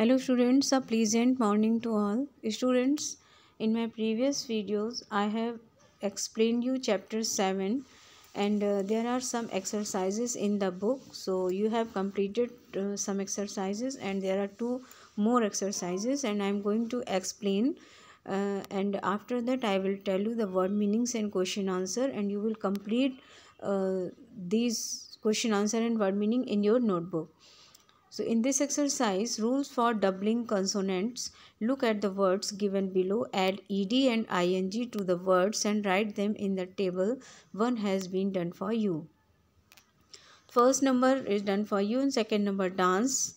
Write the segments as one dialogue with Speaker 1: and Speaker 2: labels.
Speaker 1: hello students a pleasant morning to all students in my previous videos i have explained you chapter 7 and uh, there are some exercises in the book so you have completed uh, some exercises and there are two more exercises and i am going to explain uh, and after that i will tell you the word meanings and question answer and you will complete uh, these question answer and word meaning in your notebook so in this exercise, rules for doubling consonants, look at the words given below, add ed and ing to the words and write them in the table one has been done for you. First number is done for you and second number dance,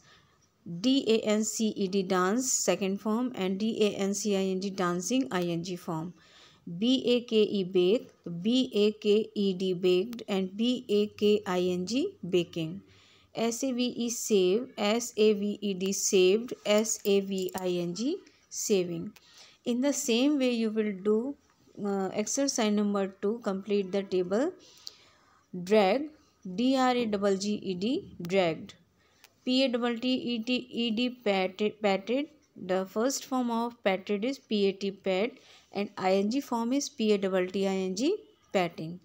Speaker 1: D-A-N-C-E-D dance, second form and D-A-N-C-I-N-G dancing, ing form. B-A-K-E bake, B-A-K-E-D baked and B-A-K-I-N-G baking. S-A-V-E save, S-A-V-E-D saved, S-A-V-I-N-G saving. In the same way you will do uh, exercise number 2 complete the table drag D R A double G E D dragged P A double T E T E D patted the first form of patted is P A T pat and ing form is P A double T I N G patting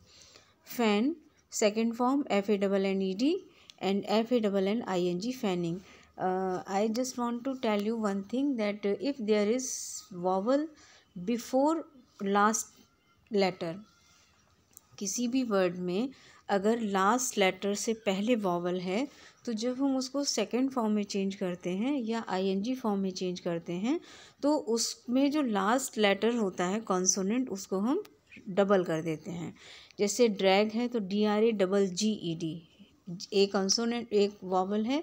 Speaker 1: fan second form F A double N E D and F A double N I N G fanning. Uh, I just want to tell you one thing that if there is vowel before last letter किसी भी word में अगर last letter से पहले vowel है तो जब हम उसको सेकेंड फॉर्म में चेंज करते हैं या आईएनजी फॉर्म में चेंज करते हैं तो उसमें जो लास्ट लेटर होता है कॉन्सोनेंट उसको हम डबल कर देते हैं जैसे ड्रैग है तो D R A double G E D A consonant एक वॉवल है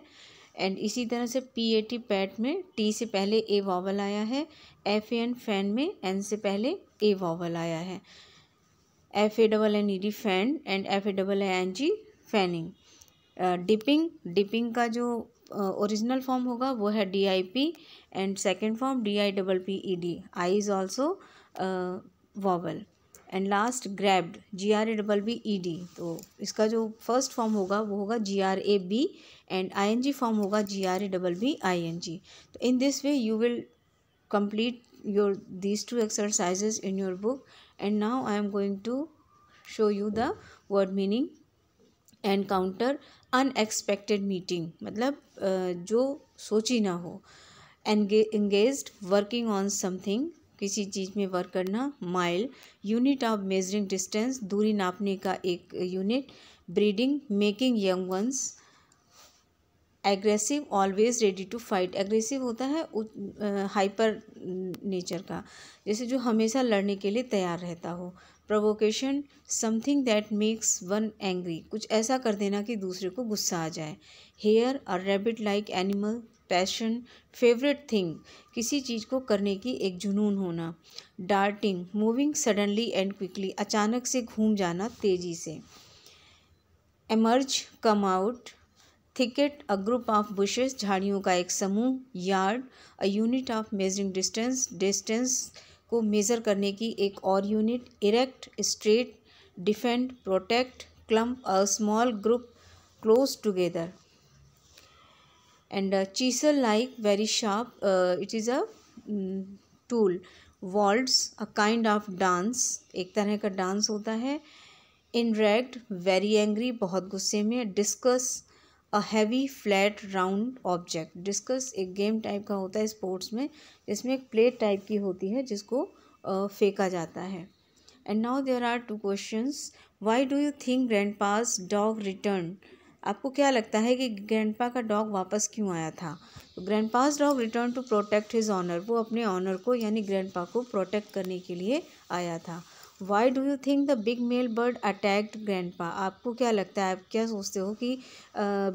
Speaker 1: एंड इसी तरह से पी ए टी पैट में टी से पहले ए वावल आया है एफ एन फैन में एन से पहले ए वावल आया है F A double N E D fanned and F A double N G fanning dipping dipping का जो ओरिजिनल uh, फॉर्म होगा वो है D I P and second form D I double P E D I is also vowel and last grabbed G R A double B E D तो इसका जो first form होगा वो होगा G R A B and I N G form होगा G R A double B I N G तो in this way you will complete your these two exercises in your book and now I am going to show you the word meaning encounter unexpected meeting मतलब जो सोची ना हो एंगे engage working on something किसी चीज़ में work करना mile unit of measuring distance दूरी नापने का एक unit breeding making young ones aggressive always ready to fight aggressive होता है हाइपर नेचर का जैसे जो हमेशा लड़ने के लिए तैयार रहता हो provocation something that makes one angry कुछ ऐसा कर देना कि दूसरे को गुस्सा आ जाए हेयर और rabbit like animal passion favourite thing किसी चीज़ को करने की एक जुनून होना darting moving suddenly and quickly अचानक से घूम जाना तेज़ी से emerge come out thicket a group of bushes झाड़ियों का एक समूह yard a unit of measuring distance distance को मेज़र करने की एक और unit erect straight defend protect clump a small group close together and a uh, chisel like very sharp uh, it is a um, tool waltz a kind of dance एक तरह का dance होता है इनरेक्ट very angry बहुत गुस्से में discus a heavy flat round object discus एक game type का होता है स्पोर्ट्स में जिसमें एक प्लेट टाइप की होती है जिसको uh, फेंका जाता है and now there are two question why do you think grandpa's dog return आपको क्या लगता है कि ग्रैंडपा का डॉग वापस क्यों आया था तो grandpa's dog return to protect his honour वो अपने ऑनर को यानी ग्रैंडपा को प्रोटेक्ट करने के लिए आया था why do you think the big male bird attacked grandpa आपको क्या लगता है आप क्या सोचते हो कि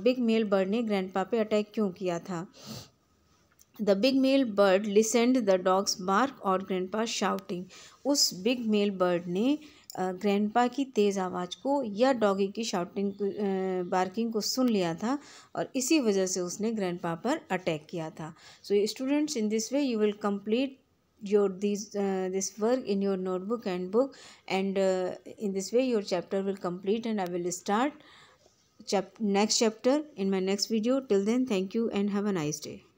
Speaker 1: बिग मेल बर्ड ने ग्रैंडपा पे अटैक क्यों किया था the big male bird listened the dogs bark और ग्रैंडपा शाउटिंग उस बिग मेल बर्ड ने ग्रैंडपा की तेज़ आवाज़ को या डॉगी की शाउटिंग बार्किंग को सुन लिया था और इसी वजह से उसने ग्रैंडपा पर अटैक किया था so students in this way you will complete your this this work in your notebook and book and in this way your chapter will complete and I will start next chapter in my next video till then thank you and have a nice day